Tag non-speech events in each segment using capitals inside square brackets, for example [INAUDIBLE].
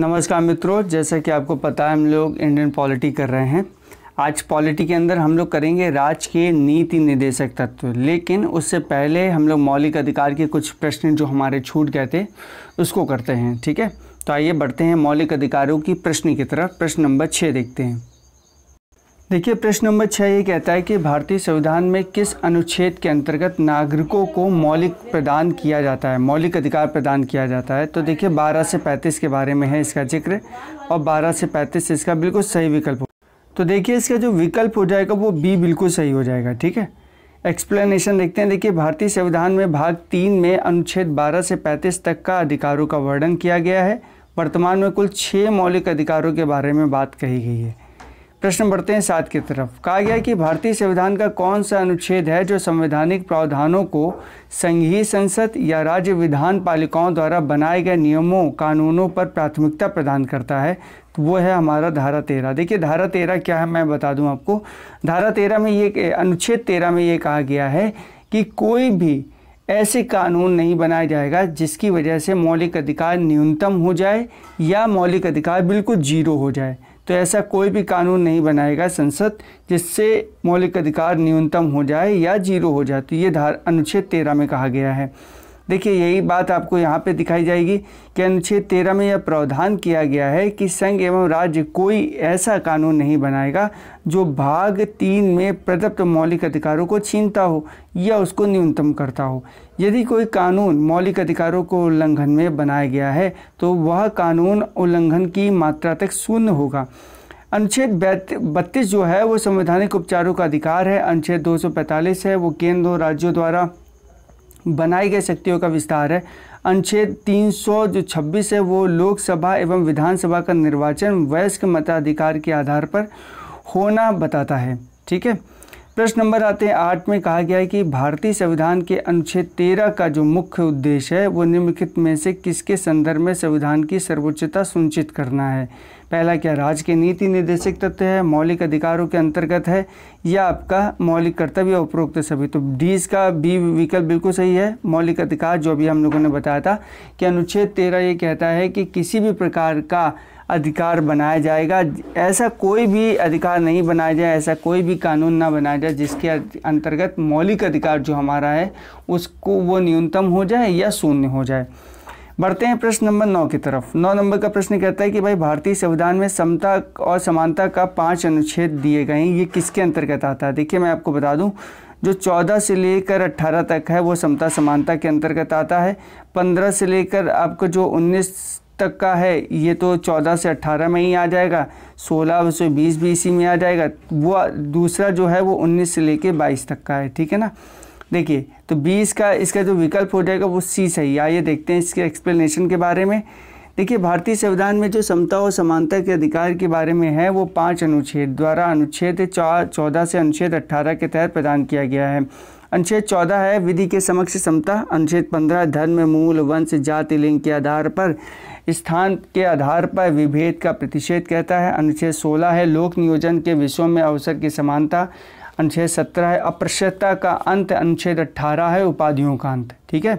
नमस्कार मित्रों जैसा कि आपको पता है हम लोग इंडियन पॉलिटी कर रहे हैं आज पॉलिटी के अंदर हम लोग करेंगे राज्य के नीति निदेशक तत्व लेकिन उससे पहले हम लोग मौलिक अधिकार के कुछ प्रश्न जो हमारे छूट गए थे उसको करते हैं ठीक है तो आइए बढ़ते हैं मौलिक अधिकारों की प्रश्न की तरफ प्रश्न नंबर छः देखते हैं देखिए प्रश्न नंबर छः ये कहता है कि भारतीय संविधान में किस अनुच्छेद के अंतर्गत नागरिकों को मौलिक प्रदान किया जाता है मौलिक अधिकार प्रदान किया जाता है तो देखिए 12 से 35 के बारे में है इसका जिक्र और 12 से 35 इसका बिल्कुल सही विकल्प हो तो देखिए इसका जो विकल्प हो जाएगा वो बी बिल्कुल सही हो जाएगा ठीक है एक्सप्लेनेशन देखते हैं देखिए भारतीय संविधान में भाग तीन में अनुच्छेद बारह से पैंतीस तक का अधिकारों का वर्णन किया गया है वर्तमान में कुल छः मौलिक अधिकारों के बारे में बात कही गई है प्रश्न बढ़ते हैं सात की तरफ कहा गया कि भारतीय संविधान का कौन सा अनुच्छेद है जो संवैधानिक प्रावधानों को संघीय संसद या राज्य विधान पालिकाओं द्वारा बनाए गए नियमों कानूनों पर प्राथमिकता प्रदान करता है तो वो है हमारा धारा तेरह देखिए धारा तेरह क्या है मैं बता दूं आपको धारा तेरह में ये अनुच्छेद तेरह में ये कहा गया है कि कोई भी ऐसे कानून नहीं बनाया जाएगा जिसकी वजह से मौलिक अधिकार न्यूनतम हो जाए या मौलिक अधिकार बिल्कुल जीरो हो जाए तो ऐसा कोई भी कानून नहीं बनाएगा संसद जिससे मौलिक अधिकार न्यूनतम हो जाए या जीरो हो जाए तो ये धार अनुच्छेद तेरह में कहा गया है देखिए यही बात आपको यहाँ पे दिखाई जाएगी कि अनुच्छेद तेरह में यह प्रावधान किया गया है कि संघ एवं राज्य कोई ऐसा कानून नहीं बनाएगा जो भाग तीन में प्रदत्त मौलिक अधिकारों को छीनता हो या उसको न्यूनतम करता हो यदि कोई कानून मौलिक अधिकारों को उल्लंघन में बनाया गया है तो वह कानून उल्लंघन की मात्रा तक शून्य होगा अनुच्छेद बत्तीस जो है वो संवैधानिक उपचारों का अधिकार है अनुच्छेद 245 है वो केंद्र और राज्यों द्वारा बनाई गई शक्तियों का विस्तार है अनुच्छेद तीन जो 26 है वो लोकसभा एवं विधानसभा का निर्वाचन वयस्क मताधिकार के आधार पर होना बताता है ठीक है प्रश्न नंबर आते हैं आठ में कहा गया है कि भारतीय संविधान के अनुच्छेद तेरह का जो मुख्य उद्देश्य है वो निम्नलिखित में से किसके संदर्भ में संविधान की सर्वोच्चता सुनिश्चित करना है पहला क्या राज्य के नीति निर्देशक तत्व है मौलिक अधिकारों के अंतर्गत है या आपका मौलिक कर्तव्य उपरोक्त सभी तो डी इसका बी विकल्प बिल्कुल सही है मौलिक अधिकार जो अभी हम लोगों ने बताया था कि अनुच्छेद तेरह ये कहता है कि किसी भी प्रकार का अधिकार बनाया जाएगा ऐसा कोई भी अधिकार नहीं बनाया जाए ऐसा कोई भी कानून ना बनाया जाए जिसके अंतर्गत मौलिक अधिकार जो हमारा है उसको वो न्यूनतम हो जाए या शून्य हो जाए बढ़ते हैं प्रश्न नंबर नौ की तरफ नौ नंबर का प्रश्न कहता है कि भाई भारतीय संविधान में समता और समानता का पाँच अनुच्छेद दिए गए हैं ये किसके अंतर्गत आता है देखिए मैं आपको बता दूँ जो 14 से लेकर 18 तक है वो समता समानता के अंतर्गत आता है 15 से लेकर आपको जो उन्नीस तक का है ये तो 14 से 18 में ही आ जाएगा 16 सौ बीस बीसी में आ जाएगा वो दूसरा जो है वो 19 से लेके 22 तक का है ठीक है ना देखिए तो 20 का इसका जो विकल्प हो जाएगा वो सी सही आइए देखते हैं इसके एक्सप्लेनेशन के बारे में देखिए भारतीय संविधान में जो समता और समानता के अधिकार के बारे में है वो पाँच अनुच्छेद द्वारा अनुच्छेद चार चौदह से अनुच्छेद अट्ठारह के तहत प्रदान किया गया है अनुच्छेद चौदह है विधि के समक्ष समता अनुच्छेद पंद्रह धर्म मूल वंश जाति लिंग के आधार पर स्थान के आधार पर विभेद का प्रतिषेध कहता है अनुच्छेद सोलह है लोक नियोजन के विषयों में अवसर की समानता अनुच्छेद सत्रह है अप्रश्यता का अंत अनुच्छेद अट्ठारह है उपाधियों का अंत ठीक है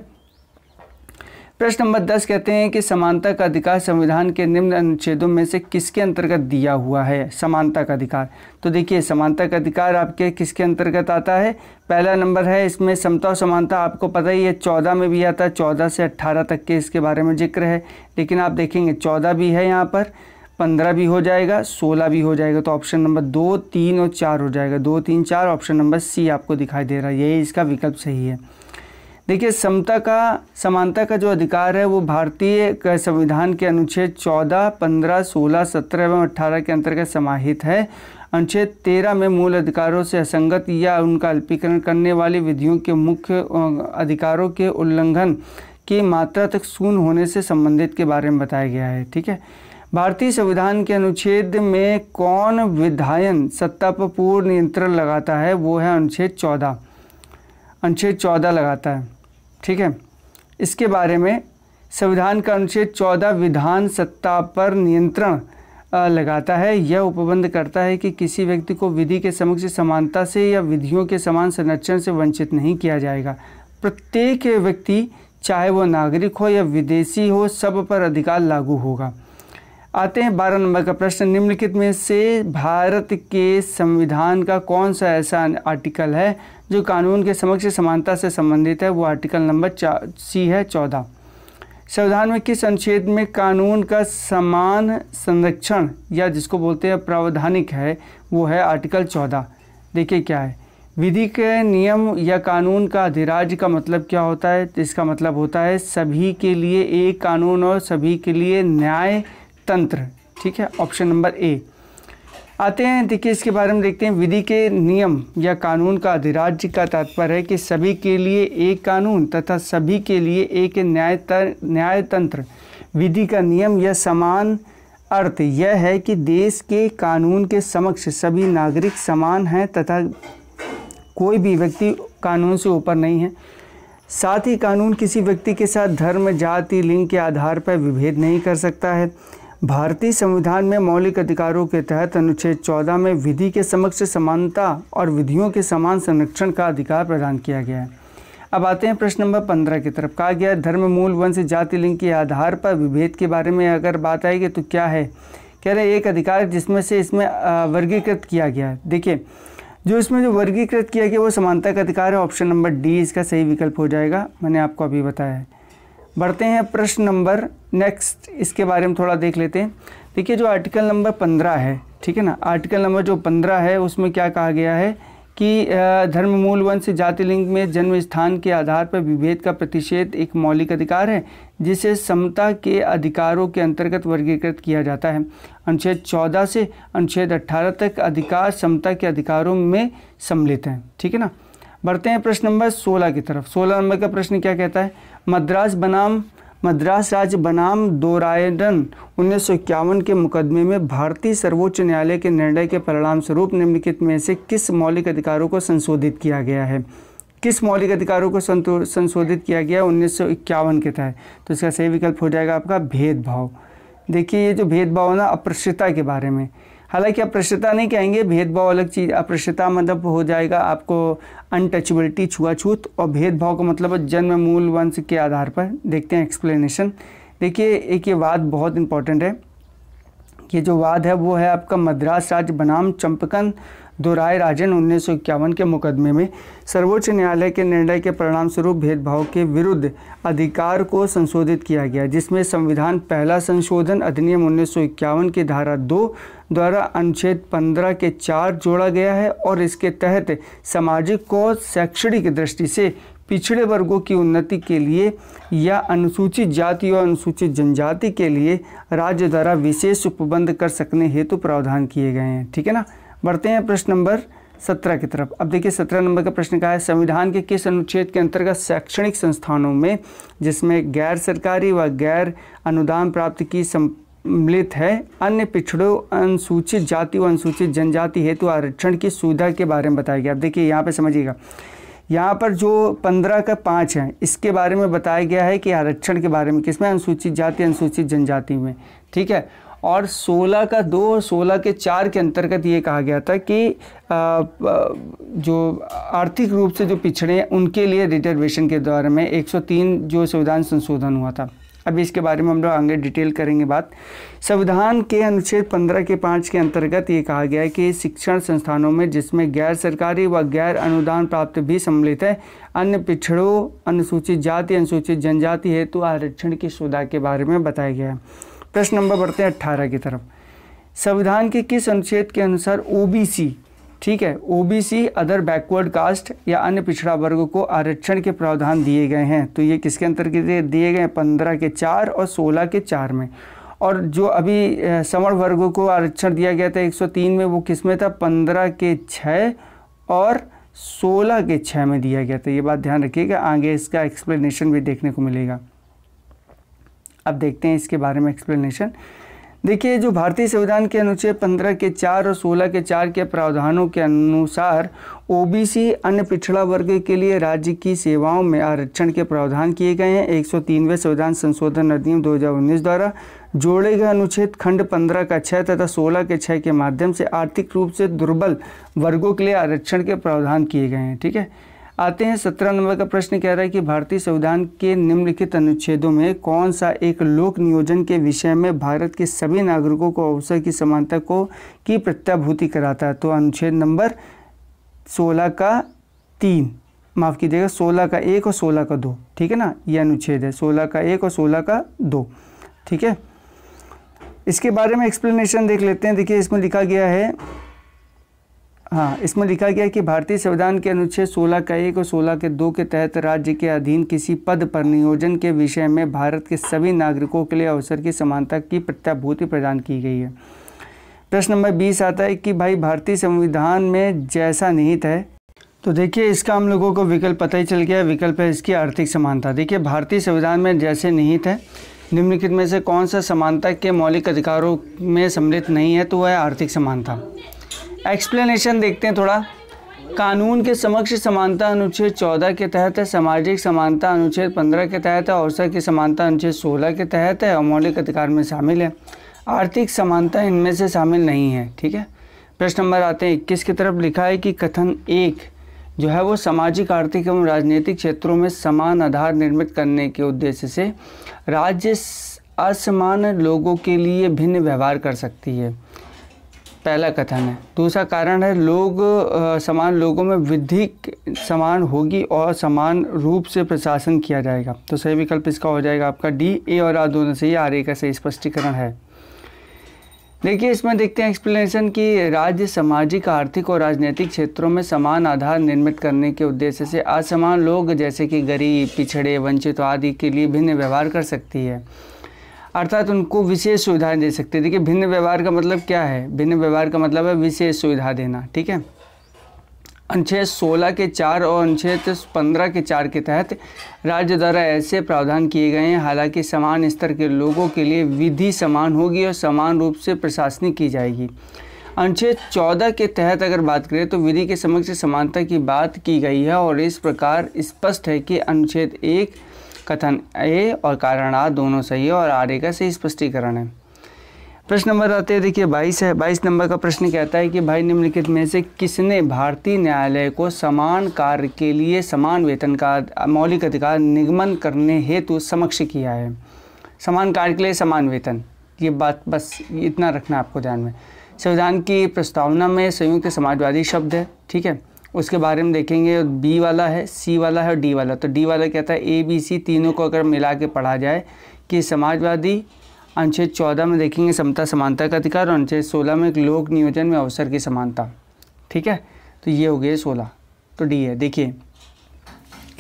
प्रश्न नंबर दस कहते हैं कि समानता का अधिकार संविधान के निम्न अनुच्छेदों में से किसके अंतर्गत दिया हुआ है समानता का अधिकार तो देखिए समानता का अधिकार आपके किसके अंतर्गत आता है पहला नंबर है इसमें समता और समानता आपको पता ही है चौदह में भी आता है चौदह से अट्ठारह तक के इसके बारे में जिक्र है लेकिन आप देखेंगे चौदह भी है यहाँ पर पंद्रह भी हो जाएगा सोलह भी हो जाएगा तो ऑप्शन नंबर दो तीन और चार हो जाएगा दो तीन चार ऑप्शन नंबर सी आपको दिखाई दे रहा है यही इसका विकल्प सही है देखिए समता का समानता का जो अधिकार है वो भारतीय संविधान के अनुच्छेद चौदह पंद्रह सोलह सत्रह एवं अट्ठारह के अंतर्गत समाहित है अनुच्छेद तेरह में मूल अधिकारों से असंगत या उनका अल्पीकरण करने वाली विधियों के मुख्य अधिकारों के उल्लंघन की मात्रा तक शून्य होने से संबंधित के बारे में बताया गया है ठीक है भारतीय संविधान के अनुच्छेद में कौन विधायन सत्ता पर पूर्ण नियंत्रण लगाता है वो है अनुच्छेद चौदह अनुच्छेद चौदह लगाता है ठीक है इसके बारे में संविधान का अनुच्छेद चौदह विधान सत्ता पर नियंत्रण लगाता है यह उपबंध करता है कि किसी व्यक्ति को विधि के समक्ष समानता से या विधियों के समान संरक्षण से वंचित नहीं किया जाएगा प्रत्येक व्यक्ति चाहे वह नागरिक हो या विदेशी हो सब पर अधिकार लागू होगा आते हैं बारह नंबर का प्रश्न निम्नलिखित में से भारत के संविधान का कौन सा ऐसा आर्टिकल है जो कानून के समक्ष समानता से संबंधित है वो आर्टिकल नंबर चा सी है चौदह संविधान में किस अनुच्छेद में कानून का समान संरक्षण या जिसको बोलते हैं प्रावधानिक है वो है आर्टिकल चौदह देखिए क्या है विधि के नियम या कानून का अधिराज का मतलब क्या होता है तो इसका मतलब होता है सभी के लिए एक कानून और सभी के लिए न्याय तंत्र ठीक है ऑप्शन नंबर ए आते हैं देखिए इसके बारे में देखते हैं विधि के नियम या कानून का अधिराज्य का तात्पर्य है कि सभी के लिए एक कानून तथा सभी के लिए एक न्याय न्याय तंत्र विधि का नियम या समान अर्थ यह है कि देश के कानून के समक्ष सभी नागरिक समान हैं तथा कोई भी व्यक्ति कानून से ऊपर नहीं है साथ ही कानून किसी व्यक्ति के साथ धर्म जाति लिंग के आधार पर विभेद नहीं कर सकता है भारतीय संविधान में मौलिक अधिकारों के तहत अनुच्छेद 14 में विधि के समक्ष समानता और विधियों के समान संरक्षण का अधिकार प्रदान किया गया है अब आते हैं प्रश्न नंबर पंद्रह की तरफ कहा गया धर्म मूल वंश जाति लिंग के आधार पर विभेद के बारे में अगर बात आएगी तो क्या है कह रहे एक अधिकार जिसमें से इसमें वर्गीकृत किया गया है देखिए जो इसमें जो वर्गीकृत किया गया वो समानता का अधिकार है ऑप्शन नंबर डी इसका सही विकल्प हो जाएगा मैंने आपको अभी बताया है बढ़ते हैं प्रश्न नंबर नेक्स्ट इसके बारे में थोड़ा देख लेते हैं देखिए जो आर्टिकल नंबर पंद्रह है ठीक है ना आर्टिकल नंबर जो पंद्रह है उसमें क्या कहा गया है कि धर्म मूल वंश जाति लिंग में जन्म स्थान के आधार पर विभेद का प्रतिषेध एक मौलिक अधिकार है जिसे समता के अधिकारों के अंतर्गत वर्गीकृत किया जाता है अनुच्छेद चौदह से अनुच्छेद अट्ठारह तक अधिकार समता के अधिकारों में सम्मिलित हैं ठीक है ना बढ़ते हैं प्रश्न नंबर सोलह की तरफ सोलह नंबर का प्रश्न क्या कहता है मद्रास बनाम मद्रास राज्य बनाम दोरायडन उन्नीस के मुकदमे में भारतीय सर्वोच्च न्यायालय के निर्णय के परिणाम स्वरूप निम्नलिखित में से किस मौलिक अधिकारों को संशोधित किया गया है किस मौलिक अधिकारों को संशोधित किया गया उन्नीस के तहत तो इसका सही विकल्प हो जाएगा आपका भेदभाव देखिए ये जो भेदभाव है ना अप्रश्यता के बारे में हालांकि अपृश्यता नहीं कहेंगे भेदभाव अलग चीज़ अपृश्यता मतलब हो जाएगा आपको अनटचबिलिटी छुआछूत और भेदभाव का मतलब जन्म मूल वंश के आधार पर देखते हैं एक्सप्लेनेशन देखिए एक ये वाद बहुत इंपॉर्टेंट है ये जो वाद है वो है आपका मद्रास राज्य बनाम चंपकन दोराय राजन उन्नीस के मुकदमे में सर्वोच्च न्यायालय के निर्णय के परिणामस्वरूप भेदभाव के विरुद्ध अधिकार को संशोधित किया गया जिसमें संविधान पहला संशोधन अधिनियम उन्नीस की धारा दो द्वारा अनुच्छेद 15 के चार जोड़ा गया है और इसके तहत सामाजिक और शैक्षणिक दृष्टि से पिछड़े वर्गों की उन्नति के लिए या अनुसूचित जाति और अनुसूचित जनजाति के लिए राज्य द्वारा विशेष उपबंध कर सकने हेतु प्रावधान किए गए हैं ठीक है ना बढ़ते हैं प्रश्न नंबर सत्रह की तरफ अब देखिए सत्रह नंबर का प्रश्न कहा है संविधान के किस अनुच्छेद के अंतर्गत शैक्षणिक संस्थानों में जिसमें गैर सरकारी व गैर अनुदान प्राप्त की सम्मिलित है अन्य पिछड़ों अनुसूचित जाति व अनुसूचित जनजाति हेतु आरक्षण की सुविधा के बारे में बताया गया अब देखिए यहाँ पर समझिएगा यहाँ पर जो पंद्रह का पाँच है इसके बारे में बताया गया है कि आरक्षण के बारे में किसमें अनुसूचित जाति अनुसूचित जनजाति में ठीक है और 16 का दो और 16 के चार के अंतर्गत ये कहा गया था कि जो आर्थिक रूप से जो पिछड़े हैं उनके लिए रिजर्वेशन के द्वारा में 103 जो संविधान संशोधन हुआ था अभी इसके बारे में हम लोग आगे डिटेल करेंगे बात संविधान के अनुच्छेद 15 के पाँच के अंतर्गत ये कहा गया है कि शिक्षण संस्थानों में जिसमें गैर सरकारी व गैर अनुदान प्राप्त भी सम्मिलित है अन्य पिछड़ों अनुसूचित जाति अनुसूचित जनजाति हेतु तो आरक्षण की सुविधा के बारे में बताया गया है प्रश्न नंबर बढ़ते हैं अट्ठारह की तरफ संविधान के किस अनुच्छेद के अनुसार ओबीसी ठीक है ओबीसी अदर बैकवर्ड कास्ट या अन्य पिछड़ा वर्ग को आरक्षण के प्रावधान दिए गए हैं तो ये किसके अंतर्गत दिए गए पंद्रह के चार और सोलह के चार में और जो अभी समण वर्गों को आरक्षण दिया गया था 103 में वो किस में था 15 के 6 और 16 के 6 में दिया गया था ये बात ध्यान रखिएगा आगे इसका एक्सप्लेनेशन भी देखने को मिलेगा अब देखते हैं इसके बारे में एक्सप्लेनेशन देखिए जो भारतीय संविधान के अनुच्छेद 15 के चार और 16 के चार के प्रावधानों के अनुसार ओबीसी अन्य पिछड़ा वर्ग के लिए राज्य की सेवाओं में आरक्षण के प्रावधान किए गए हैं एक संविधान संशोधन अधिनियम 2019 द्वारा जोड़े गए अनुच्छेद खंड 15 का छः तथा 16 के छः के माध्यम से आर्थिक रूप से दुर्बल वर्गों के लिए आरक्षण के प्रावधान किए गए हैं ठीक है आते हैं सत्रह नंबर का प्रश्न कह रहा है कि भारतीय संविधान के निम्नलिखित अनुच्छेदों में कौन सा एक लोक नियोजन के विषय में भारत के सभी नागरिकों को अवसर की समानता को की प्रत्याभूति कराता है तो अनुच्छेद नंबर सोलह का तीन माफ़ कीजिएगा सोलह का एक और सोलह का दो ठीक है ना ये अनुच्छेद है सोलह का एक और सोलह का दो ठीक है इसके बारे में एक्सप्लेनेशन देख लेते हैं देखिए इसमें लिखा गया है हाँ इसमें लिखा गया कि भारतीय संविधान के अनुच्छेद 16 का एक और 16 के दो के तहत राज्य के अधीन किसी पद पर नियोजन के विषय में भारत के सभी नागरिकों के लिए अवसर की समानता की प्रत्याभूति प्रदान की गई है प्रश्न नंबर बीस आता है कि भाई भारतीय संविधान में जैसा निहित है तो देखिए इसका हम लोगों को विकल्प पता ही चल गया विकल्प है इसकी आर्थिक समानता देखिए भारतीय संविधान में जैसे निहित है निम्नलिखित में से कौन सा समानता के मौलिक अधिकारों में सम्मिलित नहीं है तो वह आर्थिक समानता एक्सप्लेनेशन देखते हैं थोड़ा कानून के समक्ष समानता अनुच्छेद चौदह के तहत है सामाजिक समानता अनुच्छेद पंद्रह के तहत है अवसर की समानता अनुच्छेद सोलह के तहत है और मौलिक अधिकार में शामिल है आर्थिक समानता इनमें से शामिल नहीं है ठीक है प्रश्न नंबर आते हैं इक्कीस की तरफ लिखा है कि कथन एक जो है वो सामाजिक आर्थिक एवं राजनीतिक क्षेत्रों में समान आधार निर्मित करने के उद्देश्य से राज्य असमान लोगों के लिए भिन्न व्यवहार कर सकती है पहला कथन है दूसरा कारण है लोग समान लोगों में विधि समान होगी और समान रूप से प्रशासन किया जाएगा तो सही विकल्प इसका हो जाएगा आपका डी ए और आर दोनों से ही आर ए का सही स्पष्टीकरण है देखिए इसमें देखते हैं एक्सप्लेनेशन कि राज्य सामाजिक आर्थिक और राजनीतिक क्षेत्रों में समान आधार निर्मित करने के उद्देश्य से असमान लोग जैसे कि गरीब पिछड़े वंचित आदि के लिए भिन्न व्यवहार कर सकती है अर्थात उनको विशेष सुविधाएं दे सकते हैं देखिए भिन्न व्यवहार का मतलब क्या है भिन्न व्यवहार का मतलब है विशेष सुविधा देना ठीक है अनुच्छेद 16 के चार और अनुच्छेद 15 के चार के तहत राज्य द्वारा ऐसे प्रावधान किए गए हैं हालांकि समान स्तर के लोगों के लिए विधि समान होगी और समान रूप से प्रशासनिक की जाएगी अनुच्छेद चौदह के तहत अगर बात करें तो विधि के समक्ष समानता की बात की गई है और इस प्रकार स्पष्ट है कि अनुच्छेद एक कथन ए और कारण आ दोनों सही है और आर्य का सही स्पष्टीकरण है प्रश्न नंबर आते हैं देखिए बाईस है बाईस नंबर का प्रश्न कहता है कि भाई निम्नलिखित में से किसने भारतीय न्यायालय को समान कार्य के लिए समान वेतन का मौलिक अधिकार निगमन करने हेतु समक्ष किया है समान कार्य के लिए समान वेतन ये बात बस इतना रखना आपको ध्यान में संविधान की प्रस्तावना में संयुक्त समाजवादी शब्द है ठीक है उसके बारे में देखेंगे बी वाला है सी वाला है और डी वाला तो डी वाला कहता है ए बी सी तीनों को अगर मिला के पढ़ा जाए कि समाजवादी अनुच्छेद चौदह में देखेंगे समता समानता का अधिकार और अनुच्छेद सोलह में लोक नियोजन में अवसर की समानता ठीक है तो ये हो गया सोलह तो डी है देखिए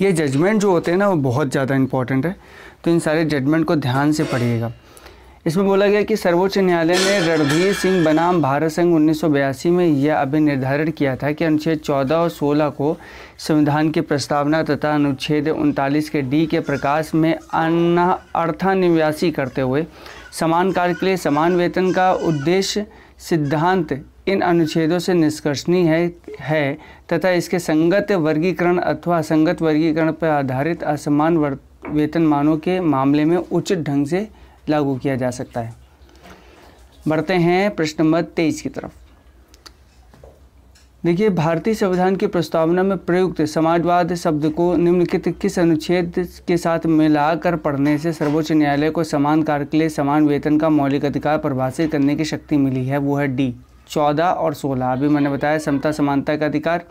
ये जजमेंट जो होते हैं ना वो बहुत ज़्यादा इंपॉर्टेंट है तो इन सारे जजमेंट को ध्यान से पढ़िएगा इसमें बोला गया कि सर्वोच्च न्यायालय ने रणधीर सिंह बनाम भारत संघ उन्नीस में यह अभी निर्धारण किया था कि अनुच्छेद 14 और 16 को संविधान की प्रस्तावना तथा अनुच्छेद उनतालीस के डी के प्रकाश में अर्थानिवासी करते हुए समान कार्य के लिए समान वेतन का उद्देश्य सिद्धांत इन अनुच्छेदों से निष्कर्षणीय है, है तथा इसके संगत वर्गीकरण अथवा असंगत वर्गीकरण पर आधारित असमान वेतन मानों के मामले में उचित ढंग से लागू किया जा सकता है बढ़ते हैं प्रश्न नंबर तेईस की तरफ देखिए भारतीय संविधान की प्रस्तावना में प्रयुक्त समाजवाद शब्द को निम्नलिखित किस अनुच्छेद के साथ मिलाकर पढ़ने से सर्वोच्च न्यायालय को समान कार्य के लिए समान वेतन का मौलिक अधिकार परिभाषित करने की शक्ति मिली है वो है डी चौदह और सोलह अभी मैंने बताया समता समानता का अधिकार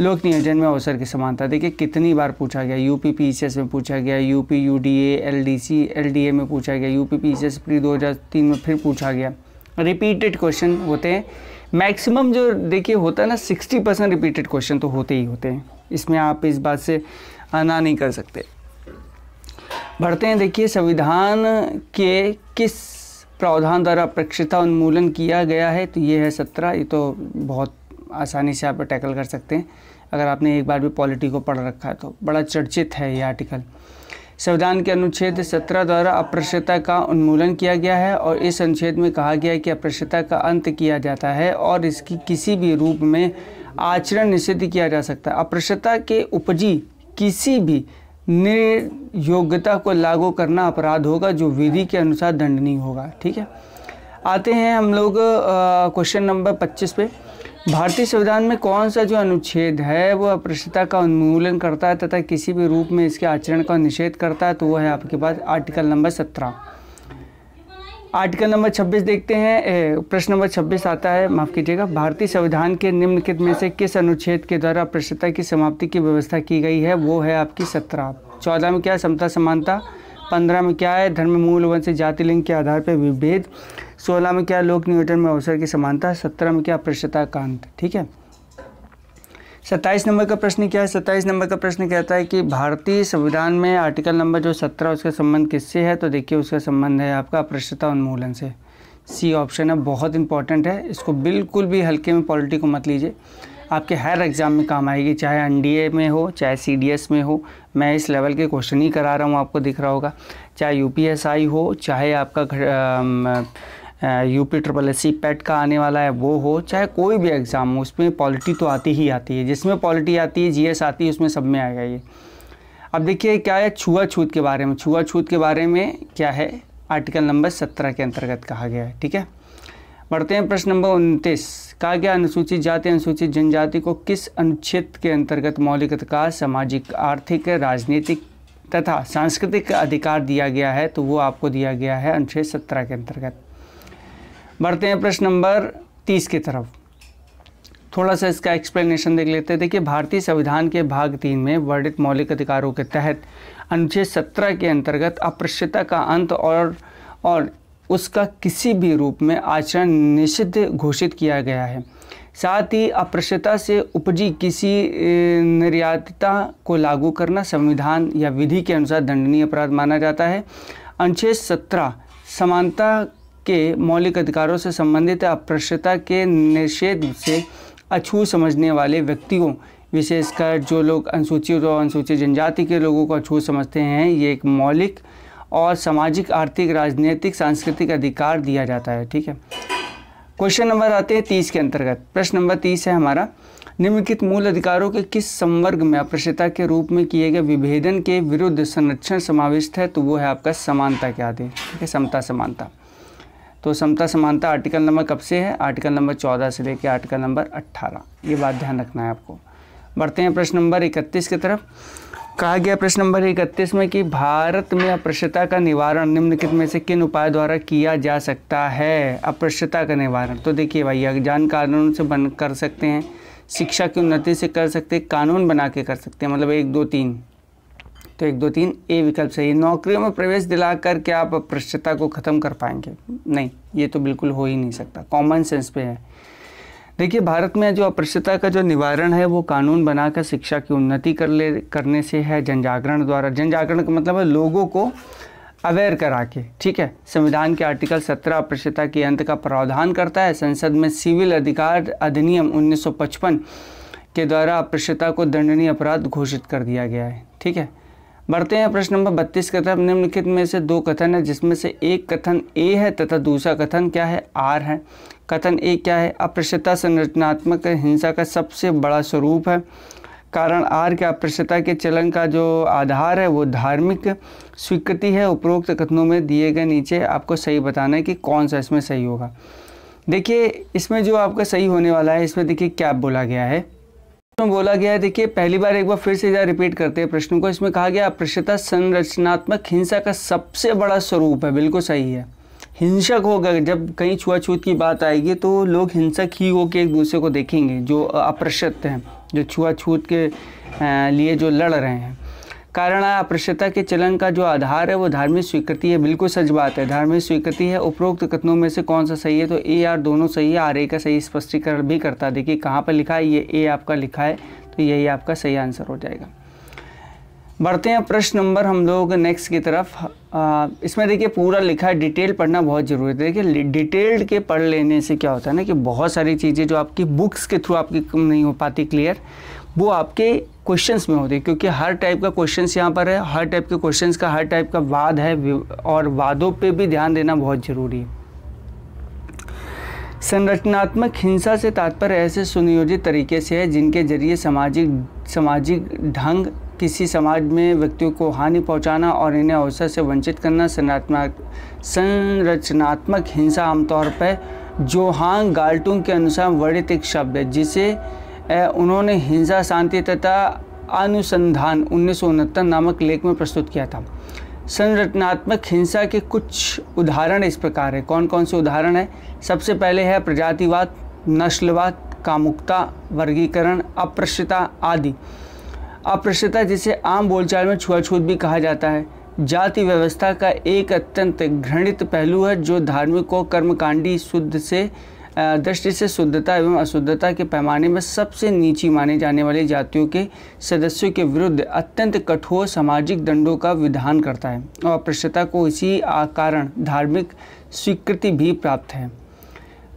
लोक नियोजन में अवसर की समानता देखिए कितनी बार पूछा गया यूपी पीसीएस e में पूछा गया यूपी एल एलडीसी एलडीए में पूछा गया यूपी पीसीएस e प्री 2003 में फिर पूछा गया रिपीटेड क्वेश्चन होते हैं मैक्सिमम जो देखिए होता है ना सिक्सटी परसेंट रिपीटेड क्वेश्चन तो होते ही होते हैं इसमें आप इस बात से आना नहीं कर सकते बढ़ते हैं देखिए संविधान के किस प्रावधान द्वारा अपेक्षता उन्मूलन किया गया है तो ये है सत्रह ये तो बहुत आसानी से आप टैकल कर सकते हैं अगर आपने एक बार भी पॉलिटी को पढ़ रखा है तो बड़ा चर्चित है ये आर्टिकल संविधान के अनुच्छेद 17 द्वारा अप्रश्यता का उन्मूलन किया गया है और इस अनुच्छेद में कहा गया है कि अप्रश्यता का अंत किया जाता है और इसकी किसी भी रूप में आचरण निषिद्ध किया जा सकता है अप्रश्यता के उपजी किसी भी निर्योग्यता को लागू करना अपराध होगा जो विधि के अनुसार दंडनीय होगा ठीक है आते हैं हम लोग क्वेश्चन नंबर 25 पे भारतीय संविधान में कौन सा जो अनुच्छेद है वो अपृष्टता का उन्मूलन करता है तथा किसी भी रूप में इसके आचरण का निषेध करता है तो वो है आपके पास आर्टिकल नंबर सत्रह आर्टिकल नंबर 26 देखते हैं प्रश्न नंबर 26 आता है माफ़ कीजिएगा भारतीय संविधान के निम्नलिखित में से किस अनुच्छेद के द्वारा अपृष्टता की समाप्ति की व्यवस्था की गई है वो है आपकी सत्रह चौदह में क्या समता समानता पंद्रह में क्या है धर्म मूल वंश जाति लिंग के आधार पर विभेद सोलह में क्या लोक नियोजन में अवसर की समानता सत्रह में क्या अपृश्यता का अंत ठीक है सत्ताईस नंबर का प्रश्न क्या है सत्ताईस नंबर का प्रश्न कहता है कि भारतीय संविधान में आर्टिकल नंबर जो सत्रह उसका संबंध किससे है तो देखिए उसका संबंध है आपका अपृश्यता उन्मूलन से सी ऑप्शन है बहुत इंपॉर्टेंट है इसको बिल्कुल भी हल्के में पॉलिटी को मत लीजिए आपके हर एग्ज़ाम में काम आएगी चाहे एन में हो चाहे सी में हो मैं इस लेवल के क्वेश्चन ही करा रहा हूँ आपको दिख रहा होगा चाहे यू हो चाहे आपका यू पी ट्रिपल एस पेट का आने वाला है वो हो चाहे कोई भी एग्ज़ाम हो उसमें पॉलिटी तो आती ही आती है जिसमें पॉलिटी आती है जीएस आती है उसमें सब में आएगा ये अब देखिए क्या है छुआछूत के बारे में छुआछूत के बारे में क्या है आर्टिकल नंबर सत्रह के अंतर्गत कहा गया है ठीक है बढ़ते हैं प्रश्न नंबर उनतीस कहा गया अनुसूचित जाति अनुसूचित जनजाति को किस अनुच्छेद के अंतर्गत मौलिक अधिकार सामाजिक आर्थिक राजनीतिक तथा सांस्कृतिक अधिकार दिया गया है तो वो आपको दिया गया है अनुच्छेद सत्रह के अंतर्गत बढ़ते हैं प्रश्न नंबर तीस की तरफ थोड़ा सा इसका एक्सप्लेनेशन देख लेते हैं देखिए भारतीय संविधान के भाग तीन में वर्णित मौलिक अधिकारों के तहत अनुच्छेद सत्रह के अंतर्गत अप्रश्यता का अंत और और उसका किसी भी रूप में आचरण निषिद्ध घोषित किया गया है साथ ही अप्रश्यता से उपजी किसी निर्यातता को लागू करना संविधान या विधि के अनुसार दंडनीय अपराध माना जाता है अनुच्छेद सत्रह समानता के मौलिक अधिकारों से संबंधित अप्रश्यता के निषेध से अछू समझने वाले व्यक्तियों विशेषकर जो लोग अनुसूचित और अनुसूचित जनजाति के लोगों को अछूत समझते हैं ये एक मौलिक और सामाजिक आर्थिक राजनीतिक सांस्कृतिक अधिकार दिया जाता है ठीक है क्वेश्चन नंबर आते हैं तीस के अंतर्गत प्रश्न नंबर तीस है हमारा निम्नलिखित मूल अधिकारों के किस संवर्ग में अप्रश्यता के रूप में किए गए विभेदन के विरुद्ध संरक्षण समाविष्ट है तो वो है आपका समानता के आधे ठीक है समता समानता तो समता समानता आर्टिकल नंबर कब से है आर्टिकल नंबर चौदह से लेकर आर्टिकल नंबर अट्ठारह ये बात ध्यान रखना है आपको बढ़ते हैं प्रश्न नंबर इकतीस की तरफ कहा गया प्रश्न नंबर इकतीस में कि भारत में अपृश्यता का निवारण निम्नलिखित में से किन उपाय द्वारा किया जा सकता है अपृश्यता का निवारण तो देखिए भाई जान कानून से बन कर सकते हैं शिक्षा की उन्नति से कर सकते हैं कानून बना के कर सकते हैं मतलब एक दो तीन तो एक दो तीन ए विकल्प सही नौकरियों में प्रवेश दिला करके आप अपृश्यता को ख़त्म कर पाएंगे नहीं ये तो बिल्कुल हो ही नहीं सकता कॉमन सेंस पे है देखिए भारत में जो अपृश्यता का जो निवारण है वो कानून बनाकर शिक्षा की उन्नति कर ले करने से है जन जागरण द्वारा जन जागरण का मतलब है लोगों को अवेयर करा के ठीक है संविधान के आर्टिकल 17 अपृश्यता के अंत का प्रावधान करता है संसद में सिविल अधिकार अधिनियम 1955 के द्वारा अपृश्यता को दंडनीय अपराध घोषित कर दिया गया है ठीक है बढ़ते हैं प्रश्न नंबर बत्तीस का तरफ निम्नलिखित में से दो कथन है जिसमें से एक कथन ए है तथा दूसरा कथन क्या है आर है कथन ए क्या है अप्रश्यता संरचनात्मक हिंसा का सबसे बड़ा स्वरूप है कारण आर के अप्रश्यता के चलन का जो आधार है वो धार्मिक स्वीकृति है उपरोक्त कथनों में दिए गए नीचे आपको सही बताना है कि कौन सा इसमें सही होगा देखिए इसमें जो आपका सही होने वाला है इसमें देखिए क्या बोला गया है इसमें बोला गया है देखिए पहली बार एक बार फिर से ज्यादा रिपीट करते हैं प्रश्न को इसमें कहा गया अप्रश्यता संरचनात्मक हिंसा का सबसे बड़ा स्वरूप है बिल्कुल सही है हिंसक होगा जब कहीं छुआछूत की बात आएगी तो लोग हिंसक ही होकर एक दूसरे को देखेंगे जो अप्रशत हैं जो छुआछूत के लिए जो लड़ रहे हैं कारण अप्रश्यता के चलन का जो आधार है वो धार्मिक स्वीकृति है बिल्कुल सच बात है धार्मिक स्वीकृति है उपरोक्त कथनों में से कौन सा सही है तो ए आर दोनों सही है आर ए का सही स्पष्टीकरण भी करता है देखिए कहाँ पर लिखा है ये ए आपका लिखा है तो यही आपका सही आंसर हो जाएगा बढ़ते हैं प्रश्न नंबर हम लोग नेक्स्ट की तरफ आ, इसमें देखिए पूरा लिखा है डिटेल पढ़ना बहुत ज़रूरी है देखिए डिटेल्ड के पढ़ लेने से क्या होता है ना कि बहुत सारी चीज़ें जो आपकी बुक्स के थ्रू आपकी कम नहीं हो पाती क्लियर वो आपके क्वेश्चंस में होती है क्योंकि हर टाइप का क्वेश्चंस यहाँ पर है हर टाइप के क्वेश्चंस का हर टाइप का वाद है और वादों पे भी ध्यान देना बहुत ज़रूरी है संरचनात्मक हिंसा से तात्पर्य ऐसे सुनियोजित तरीके से है जिनके जरिए सामाजिक सामाजिक ढंग किसी समाज में व्यक्तियों को हानि पहुंचाना और इन्हें अवसर से वंचित करना संरचनात्मक संरचनात्मक हिंसा आमतौर पर जोहांग गाल्टुंग के अनुसार वर्णित एक शब्द है जिसे उन्होंने हिंसा शांति तथा अनुसंधान उन्नीस नामक लेख में प्रस्तुत किया था संरचनात्मक हिंसा के कुछ उदाहरण इस प्रकार है कौन कौन से उदाहरण है सबसे पहले है प्रजातिवाद नस्लवाद कामुकता वर्गीकरण अप्रश्यता आदि अपृश्यता जिसे आम बोलचाल में छुआछूत भी कहा जाता है जाति व्यवस्था का एक अत्यंत घृणित पहलू है जो धार्मिक और कर्मकांडी शुद्ध से दृष्टि से शुद्धता एवं अशुद्धता के पैमाने में सबसे नीची माने जाने वाली जातियों के सदस्यों के विरुद्ध अत्यंत कठोर सामाजिक दंडों का विधान करता है और अपृश्यता को इसी कारण धार्मिक स्वीकृति भी प्राप्त है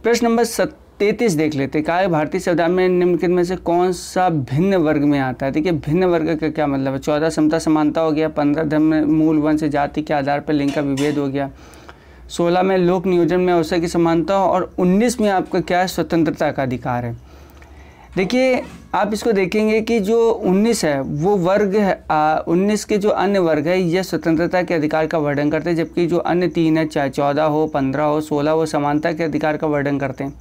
प्रश्न नंबर सत तैतीस देख लेते हैं काय भारतीय संविधान में निम्नलिखित में से कौन सा भिन्न वर्ग में आता है देखिए भिन्न वर्ग का क्या मतलब है चौदह समता समानता हो गया पंद्रह धर्म मूल वंश जाति के आधार पर लिंग का विभेद हो गया सोलह में लोक नियोजन में अवसर की समानता और उन्नीस में आपका क्या है स्वतंत्रता का अधिकार है देखिए आप इसको देखेंगे कि जो 19 है वो वर्ग है 19 के जो अन्य वर्ग है यह स्वतंत्रता के अधिकार का वर्णन करते हैं जबकि जो अन्य तीन है चाहे चौदह हो पंद्रह हो सोलह हो समानता के अधिकार का वर्णन करते हैं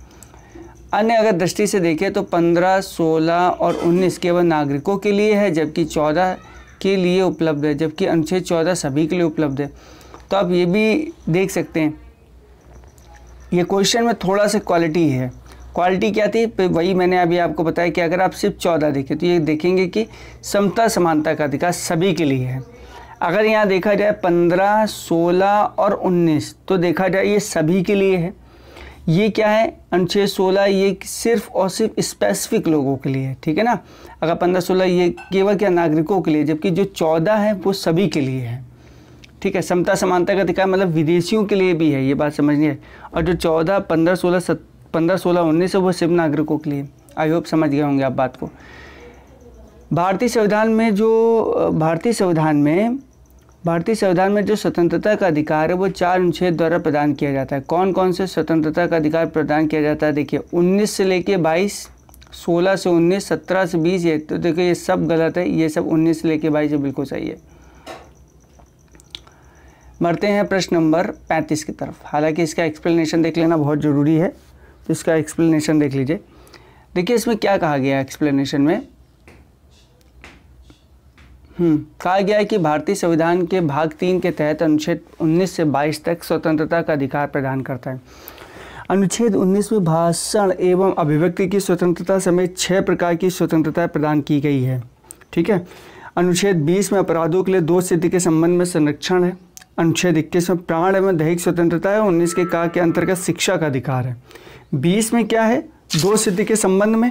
अन्य अगर दृष्टि से देखें तो 15, 16 और 19 केवल नागरिकों के लिए है जबकि 14 के लिए उपलब्ध है जबकि अनुच्छेद 14 सभी के लिए उपलब्ध है तो आप ये भी देख सकते हैं ये क्वेश्चन में थोड़ा सा क्वालिटी है क्वालिटी क्या थी वही मैंने अभी आपको बताया कि अगर आप सिर्फ चौदह देखें तो ये देखेंगे कि समता समानता का अधिकार सभी के लिए है अगर यहाँ देखा जाए पंद्रह सोलह और उन्नीस तो देखा जाए ये सभी के लिए है ये क्या है अनुच्छेद सोलह ये सिर्फ और सिर्फ स्पेसिफिक लोगों के लिए है ठीक है ना अगर पंद्रह सोलह ये केवल क्या नागरिकों के लिए जबकि जो चौदह है वो सभी के लिए है ठीक है समता समानता का अधिकार मतलब विदेशियों के लिए भी है ये बात समझनी है और जो चौदह पंद्रह सोलह सत पंद्रह सोलह उन्नीस है वो सिर्फ नागरिकों के लिए आई होप समझ गए होंगे आप बात को भारतीय संविधान में जो भारतीय संविधान में भारतीय संविधान में जो स्वतंत्रता का अधिकार है वो चार अनुच्छेद द्वारा प्रदान किया जाता है कौन कौन से स्वतंत्रता का अधिकार प्रदान किया जाता है देखिए 19 से लेके 22 16 से 19 17 से 20 ये तो देखिए ये सब गलत है ये सब 19 से लेके 22 बिल्कुल सही है मरते हैं प्रश्न नंबर 35 की तरफ हालांकि इसका एक्सप्लेनेशन देख लेना बहुत ज़रूरी है तो इसका एक्सप्लेनेशन देख लीजिए देखिए इसमें क्या कहा गया एक्सप्लेनेशन में हम्म। कहा गया है कि भारतीय संविधान के भाग तीन के तहत अनुच्छेद 19 से 22 तक स्वतंत्रता का अधिकार प्रदान करता है अनुच्छेद 19 में भाषण एवं अभिव्यक्ति की स्वतंत्रता समेत छह प्रकार की स्वतंत्रता प्रदान की गई है ठीक है अनुच्छेद 20 में अपराधों के लिए दो सिद्धि के संबंध में संरक्षण है अनुच्छेद इक्कीस में प्राण एवं दैहिक स्वतंत्रता है उन्नीस के का के अंतर्गत शिक्षा का अधिकार है बीस में क्या है दो सिद्धि के संबंध में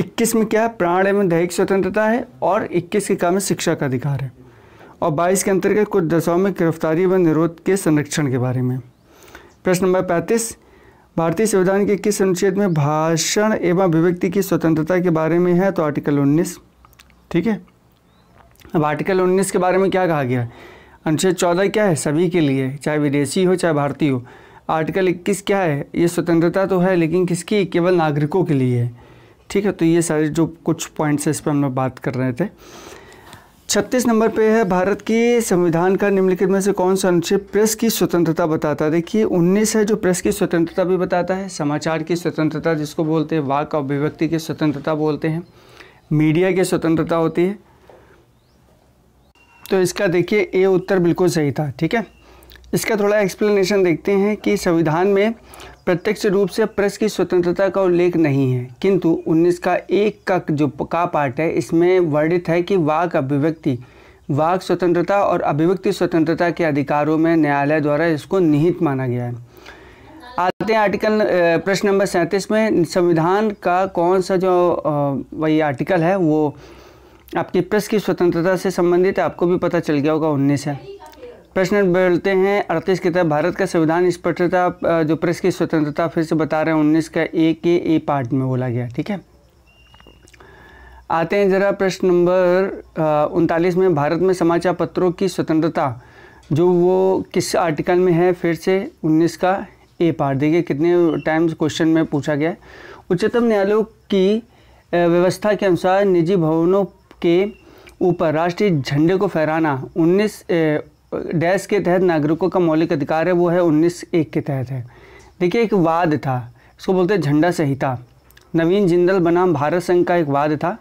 इक्कीस में क्या है प्राण एवं दैहिक स्वतंत्रता है और इक्कीस के काम में शिक्षा का अधिकार है और बाईस के अंतर्गत कुछ दशाओं में गिरफ्तारी व निरोध के संरक्षण के बारे में प्रश्न नंबर पैंतीस भारतीय संविधान के किस अनुच्छेद में भाषण एवं अभिव्यक्ति की स्वतंत्रता के बारे में है तो आर्टिकल उन्नीस ठीक है अब आर्टिकल उन्नीस के बारे में क्या कहा गया है अनुच्छेद चौदह क्या है सभी के लिए चाहे विदेशी हो चाहे भारतीय हो आर्टिकल 21 क्या है ये स्वतंत्रता तो है लेकिन किसकी केवल नागरिकों के लिए है ठीक है तो ये सारे जो कुछ पॉइंट्स इस पर हम लोग बात कर रहे थे छत्तीस नंबर पे है भारत की संविधान का निम्नलिखित में से कौन सा अनुच्छेद प्रेस की स्वतंत्रता बताता है देखिए उन्नीस है जो प्रेस की स्वतंत्रता भी बताता है समाचार की स्वतंत्रता जिसको बोलते हैं वाक अभिव्यक्ति की स्वतंत्रता बोलते हैं मीडिया की स्वतंत्रता होती है तो इसका देखिए ए उत्तर बिल्कुल सही था ठीक है इसका थोड़ा एक्सप्लेनेशन देखते हैं कि संविधान में प्रत्यक्ष रूप से प्रेस की स्वतंत्रता का उल्लेख नहीं है किंतु 19 का एक का जो का पार्ट है इसमें वर्णित है कि वाक अभिव्यक्ति वाक स्वतंत्रता और अभिव्यक्ति स्वतंत्रता के अधिकारों में न्यायालय द्वारा इसको निहित माना गया है आते हैं आर्टिकल प्रश्न नंबर सैंतीस में संविधान का कौन सा जो वही आर्टिकल है वो आपकी प्रेस की स्वतंत्रता से संबंधित आपको भी पता चल गया होगा उन्नीस है प्रश्न बोलते हैं अड़तीस की तरफ भारत का संविधान स्पष्टता जो प्रेस की स्वतंत्रता फिर से बता रहे हैं उन्नीस का ए के ए पार्ट में बोला गया ठीक है आते हैं ज़रा प्रश्न नंबर उनतालीस में भारत में समाचार पत्रों की स्वतंत्रता जो वो किस आर्टिकल में है फिर से उन्नीस का ए पार्ट देखिए कितने टाइम्स क्वेश्चन में पूछा गया है उच्चतम न्यायालय की व्यवस्था के अनुसार निजी भवनों के ऊपर राष्ट्रीय झंडे को फहराना उन्नीस डैश के तहत नागरिकों का मौलिक अधिकार है वो है उन्नीस एक के तहत है देखिए एक वाद था इसको बोलते हैं झंडा संहिता नवीन जिंदल बनाम भारत संघ का एक वाद था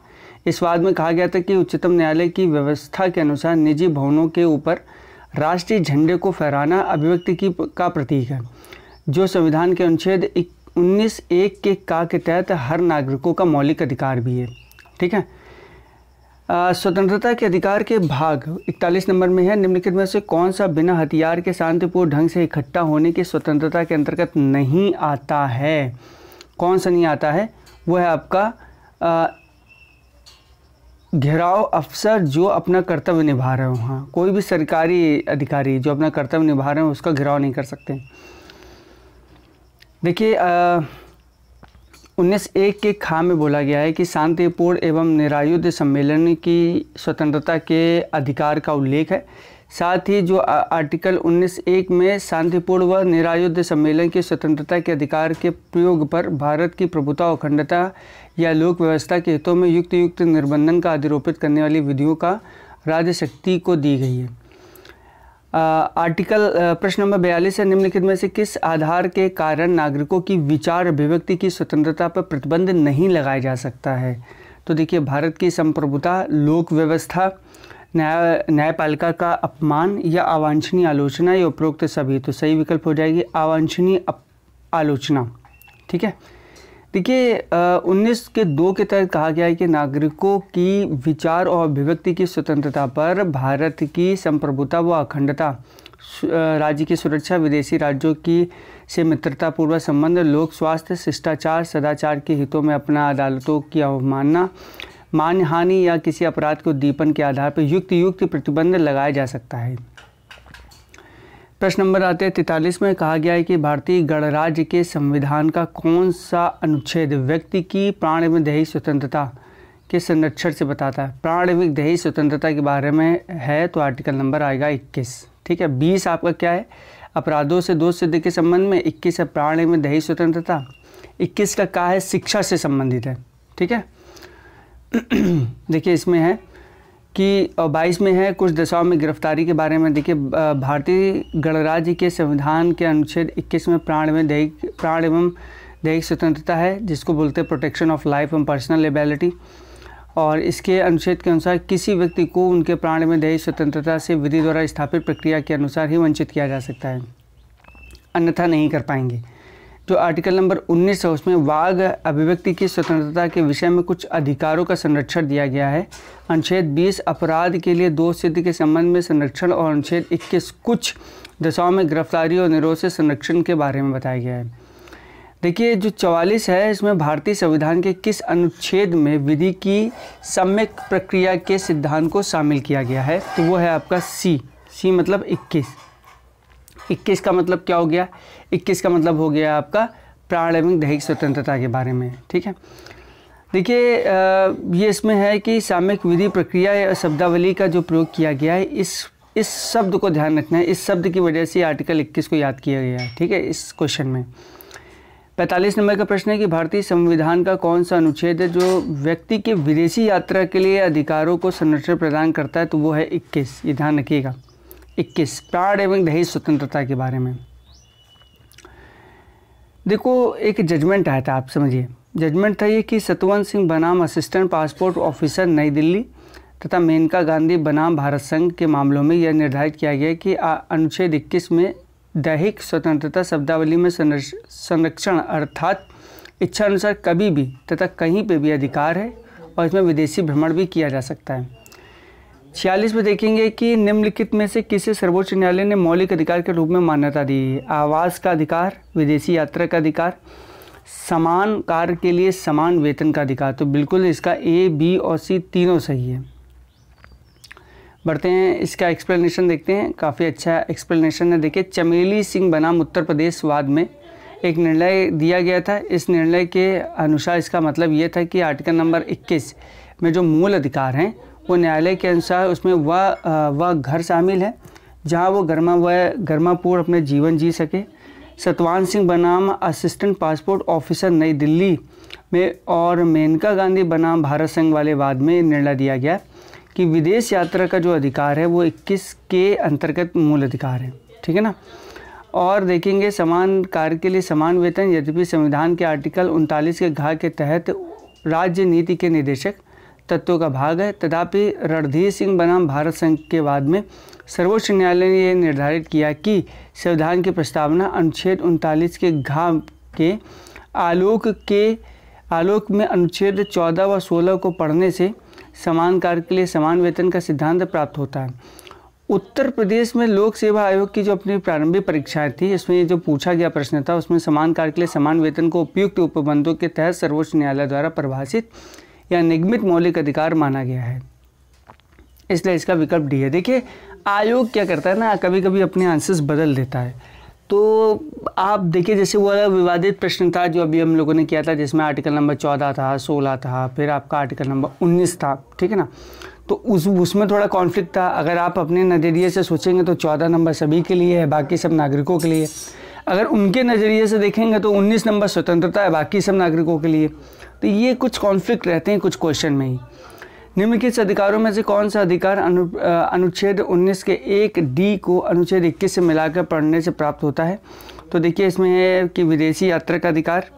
इस वाद में कहा गया था कि उच्चतम न्यायालय की व्यवस्था के अनुसार निजी भवनों के ऊपर राष्ट्रीय झंडे को फहराना अभिव्यक्ति की का प्रतीक है जो संविधान के अनुच्छेद उन्नीस एक के का के तहत हर नागरिकों का मौलिक अधिकार भी है ठीक है स्वतंत्रता के अधिकार के भाग 41 नंबर में है निम्नलिखित में से कौन सा बिना हथियार के शांतिपूर्ण ढंग से इकट्ठा होने की स्वतंत्रता के अंतर्गत नहीं आता है कौन सा नहीं आता है वो है आपका घेराव अफसर जो अपना कर्तव्य निभा रहे हो हाँ कोई भी सरकारी अधिकारी जो अपना कर्तव्य निभा रहे हो उसका घेराव नहीं कर सकते देखिए उन्नीस एक के खा में बोला गया है कि शांतिपूर्ण एवं निरायुद्ध सम्मेलन की स्वतंत्रता के अधिकार का उल्लेख है साथ ही जो आर्टिकल उन्नीस एक में शांतिपूर्ण व निरायुद्ध सम्मेलन की स्वतंत्रता के अधिकार के प्रयोग पर भारत की प्रभुता अखंडता या लोक व्यवस्था के हितों में युक्त युक्त निर्बंधन का अधिरोपित करने वाली विधियों का राज्य शक्ति को दी गई है आर्टिकल प्रश्न नंबर बयालीस है निम्नलिखित में से किस आधार के कारण नागरिकों की विचार अभिव्यक्ति की स्वतंत्रता पर प्रतिबंध नहीं लगाया जा सकता है तो देखिए भारत की संप्रभुता लोक व्यवस्था न्याय न्यायपालिका का अपमान या अवांछनीय आलोचना या उपरोक्त सभी तो सही विकल्प हो जाएगी अवांछनीय आलोचना ठीक है देखिए उन्नीस के दो के तहत कहा गया है कि नागरिकों की विचार और अभिव्यक्ति की स्वतंत्रता पर भारत की संप्रभुता व अखंडता राज्य की सुरक्षा विदेशी राज्यों की से मित्रतापूर्वक संबंध लोक स्वास्थ्य शिष्टाचार सदाचार के हितों में अपना अदालतों की अवमानना मानहानि या किसी अपराध को दीपन के आधार पर युक्त युक्त प्रतिबंध लगाया जा सकता है प्रश्न नंबर आते हैं तैतालीस में कहा गया है कि भारतीय गणराज्य के संविधान का कौन सा अनुच्छेद व्यक्ति की प्राणविक देही स्वतंत्रता के संरक्षण से बताता है प्राणविक देही स्वतंत्रता के बारे में है तो आर्टिकल नंबर आएगा इक्कीस ठीक है बीस आपका क्या है अपराधों से दोष सिद्ध के संबंध में इक्कीस है प्राणविक देही स्वतंत्रता इक्कीस का का है शिक्षा से संबंधित है ठीक है [CLEARS THROAT] देखिए इसमें है कि बाईस में है कुछ दशाओं में गिरफ्तारी के बारे में देखिए भारतीय गणराज्य के संविधान के अनुच्छेद 21 में प्राण में दैहिक प्राण एवं दैहिक स्वतंत्रता है जिसको बोलते हैं प्रोटेक्शन ऑफ लाइफ एवं पर्सनल लिबेलिटी और इसके अनुच्छेद के अनुसार किसी व्यक्ति को उनके प्राण में दैहिक स्वतंत्रता से विधि द्वारा स्थापित प्रक्रिया के अनुसार ही वंचित किया जा सकता है अन्यथा नहीं कर पाएंगे जो तो आर्टिकल नंबर 19 है उसमें वाघ अभिव्यक्ति की स्वतंत्रता के विषय में कुछ अधिकारों का संरक्षण दिया गया है अनुच्छेद 20 अपराध के लिए दो सिद्ध के संबंध में संरक्षण और अनुच्छेद 21 कुछ दशाओं में गिरफ्तारी और निरोध से संरक्षण के बारे में बताया गया है देखिए जो चवालीस है इसमें भारतीय संविधान के किस अनुच्छेद में विधि की सम्यक प्रक्रिया के सिद्धांत को शामिल किया गया है तो वो है आपका सी सी मतलब इक्कीस इक्कीस का मतलब क्या हो गया इक्कीस का मतलब हो गया आपका प्राण एवं दैहिक स्वतंत्रता के बारे में ठीक है देखिए ये इसमें है कि सामयिक विधि प्रक्रिया शब्दावली का जो प्रयोग किया गया है इस इस शब्द को ध्यान रखना है इस शब्द की वजह से आर्टिकल 21 को याद किया गया है ठीक है इस क्वेश्चन में 45 नंबर का प्रश्न है कि भारतीय संविधान का कौन सा अनुच्छेद है जो व्यक्ति के विदेशी यात्रा के लिए अधिकारों को संरक्षण प्रदान करता है तो वो है 21 ये ध्यान रखिएगा इक्कीस प्राण एवं दही स्वतंत्रता के बारे में देखो एक जजमेंट आया था आप समझिए जजमेंट था ये कि सतवंत सिंह बनाम असिस्टेंट पासपोर्ट ऑफिसर नई दिल्ली तथा मेनका गांधी बनाम भारत संघ के मामलों में यह निर्धारित किया गया कि अनुच्छेद इक्कीस में दैहिक स्वतंत्रता शब्दावली में संरक्षण अर्थात इच्छा अनुसार कभी भी तथा कहीं पर भी अधिकार है और इसमें विदेशी भ्रमण भी किया जा सकता है छियालीस में देखेंगे कि निम्नलिखित में से किसे सर्वोच्च न्यायालय ने मौलिक अधिकार के रूप में मान्यता दी है आवास का अधिकार विदेशी यात्रा का अधिकार समान कार्य के लिए समान वेतन का अधिकार तो बिल्कुल इसका ए बी और सी तीनों सही है बढ़ते हैं इसका एक्सप्लेनेशन देखते हैं काफ़ी अच्छा एक्सप्लेनेशन है देखिए चमेली सिंह बनाम उत्तर प्रदेश वाद में एक निर्णय दिया गया था इस निर्णय के अनुसार इसका मतलब ये था कि आर्टिकल नंबर 21 में जो मूल अधिकार हैं वो न्यायालय के अनुसार उसमें वह वह घर शामिल है जहाँ वो गर्मा व गर्मापूर्ण अपने जीवन जी सके सतवान सिंह बनाम असिस्टेंट पासपोर्ट ऑफिसर नई दिल्ली में और मेनका गांधी बनाम भारत संघ वाले वाद में निर्णय दिया गया कि विदेश यात्रा का जो अधिकार है वो 21 के अंतर्गत मूल अधिकार है ठीक है ना और देखेंगे समान कार्य के लिए समान वेतन यद्यपि संविधान के आर्टिकल उनतालीस के घा के तहत राज्य नीति के निदेशक तत्वों का भाग है तथापि रणधीर सिंह बनाम भारत संघ के बाद में सर्वोच्च न्यायालय ने यह निर्धारित किया कि संविधान की प्रस्तावना अनुच्छेद उनतालीस के घाव के आलोक के आलोक में अनुच्छेद 14 व 16 को पढ़ने से समान कार्य के लिए समान वेतन का सिद्धांत प्राप्त होता है उत्तर प्रदेश में लोक सेवा आयोग की जो अपनी प्रारंभिक परीक्षाएं थी इसमें जो पूछा गया प्रश्न था उसमें समान कार्य के लिए समान वेतन को उपयुक्त उपबंधों के तहत सर्वोच्च न्यायालय द्वारा परिभाषित या निगमित मौलिक अधिकार माना गया है इसलिए इसका विकल्प डी है देखिए आयोग क्या करता है ना कभी कभी अपने आंसर्स बदल देता है तो आप देखिए जैसे वो विवादित प्रश्न था जो अभी हम लोगों ने किया था जिसमें आर्टिकल नंबर चौदह था सोलह था फिर आपका आर्टिकल नंबर उन्नीस था ठीक है ना तो उस उसमें थोड़ा कॉन्फ्लिक्ट था अगर आप अपने नज़रिए से सोचेंगे तो चौदह नंबर सभी के लिए है बाकी सब नागरिकों के लिए अगर उनके नज़रिए से देखेंगे तो उन्नीस नंबर स्वतंत्रता है बाकी सब नागरिकों के लिए तो ये कुछ कॉन्फ्लिक्ट रहते हैं कुछ क्वेश्चन में ही निम्नलिखित अधिकारों में से कौन सा अधिकार अनु अनुच्छेद 19 के एक डी को अनुच्छेद 21 से मिलाकर पढ़ने से प्राप्त होता है तो देखिए इसमें है कि विदेशी यात्रा का अधिकार